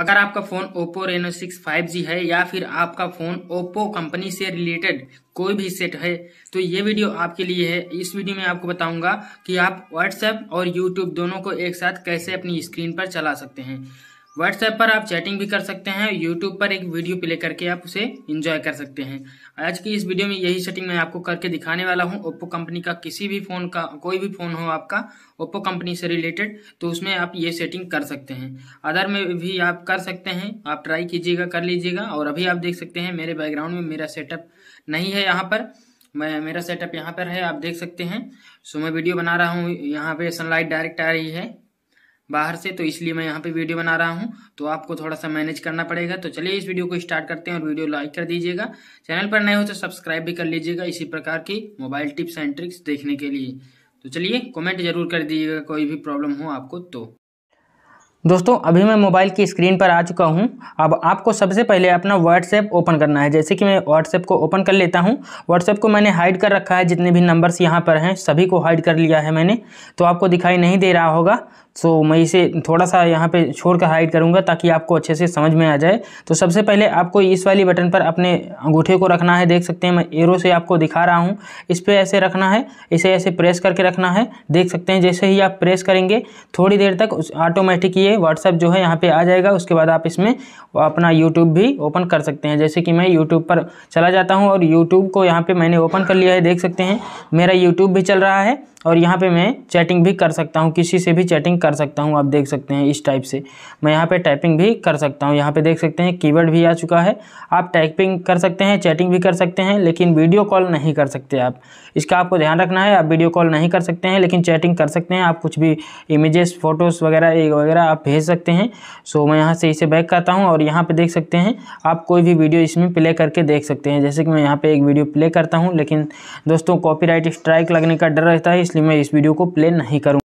अगर आपका phone Oppo Reno six five G है या फिर आपका फ़ोन ओप्पो कंपनी से रिलेटेड कोई भी सेट है तो ये वीडियो आपके लिए है इस वीडियो में आपको बताऊंगा कि आप व्हाट्सएप और यूट्यूब दोनों को एक साथ कैसे अपनी स्क्रीन पर चला सकते हैं व्हाट्सएप पर आप चैटिंग भी कर सकते हैं यूट्यूब पर एक वीडियो प्ले करके आप उसे इंजॉय कर सकते हैं आज की इस वीडियो में यही सेटिंग मैं आपको करके दिखाने वाला हूँ ओप्पो कंपनी का किसी भी फ़ोन का कोई भी फ़ोन हो आपका ओप्पो कंपनी से रिलेटेड तो उसमें आप ये सेटिंग कर सकते हैं अदर में भी आप कर सकते हैं आप ट्राई कीजिएगा कर लीजिएगा और अभी आप देख सकते हैं मेरे बैकग्राउंड में मेरा सेटअप नहीं है यहाँ पर मैं मेरा सेटअप यहाँ पर है आप देख सकते हैं सो मैं वीडियो बना रहा हूँ यहाँ पे सनलाइट डायरेक्ट आ रही है बाहर से तो इसलिए मैं यहाँ पे वीडियो बना रहा हूँ तो आपको थोड़ा सा मैनेज करना पड़ेगा तो चलिए इस वीडियो को स्टार्ट करते हैं और वीडियो लाइक कर दीजिएगा चैनल पर नए हो तो सब्सक्राइब भी कर लीजिएगा इसी प्रकार की मोबाइल टिप्स एंड ट्रिक्स देखने के लिए तो चलिए कमेंट जरूर कर दीजिएगा कोई भी प्रॉब्लम हो आपको तो दोस्तों अभी मैं मोबाइल की स्क्रीन पर आ चुका हूं अब आपको सबसे पहले अपना व्हाट्सएप ओपन करना है जैसे कि मैं व्हाट्सएप को ओपन कर लेता हूं व्हाट्सएप को मैंने हाइड कर रखा है जितने भी नंबर्स यहां पर हैं सभी को हाइड कर लिया है मैंने तो आपको दिखाई नहीं दे रहा होगा सो तो मैं इसे थोड़ा सा यहाँ पर छोड़ कर हाइड करूँगा ताकि आपको अच्छे से समझ में आ जाए तो सबसे पहले आपको इस वाली बटन पर अपने अंगूठे को रखना है देख सकते हैं मैं एरो से आपको दिखा रहा हूँ इस पर ऐसे रखना है इसे ऐसे प्रेस करके रखना है देख सकते हैं जैसे ही आप प्रेस करेंगे थोड़ी देर तक ऑटोमेटिक ये व्हाट्सएप जो है यहाँ पे आ जाएगा उसके बाद आप इसमें अपना यूट्यूब भी ओपन कर सकते हैं जैसे कि मैं यूट्यूब पर चला जाता हूँ और यूट्यूब को यहाँ पर मैंने ओपन कर लिया है देख सकते हैं मेरा यूट्यूब भी चल रहा है और यहाँ पे मैं चैटिंग भी कर सकता हूँ किसी से भी चैटिंग कर सकता हूँ आप देख सकते हैं इस टाइप से मैं यहाँ पे टाइपिंग भी कर सकता हूँ यहाँ पे देख सकते हैं कीवर्ड भी आ चुका है आप टाइपिंग कर सकते हैं चैटिंग भी कर सकते हैं लेकिन वीडियो कॉल नहीं कर सकते आप इसका आपको ध्यान रखना है आप वीडियो कॉल नहीं कर सकते हैं लेकिन चैटिंग कर सकते हैं आप कुछ भी इमेजेस फोटोज़ वगैरह वगैरह आप भेज सकते हैं सो मैं यहाँ से इसे बैक करता हूँ और यहाँ पे देख सकते हैं आप कोई भी वीडियो इसमें प्ले करके देख सकते हैं जैसे कि मैं यहाँ पे एक वीडियो प्ले करता हूँ लेकिन दोस्तों कॉपीराइट स्ट्राइक लगने का डर रहता है इसलिए मैं इस वीडियो को प्ले नहीं करूँ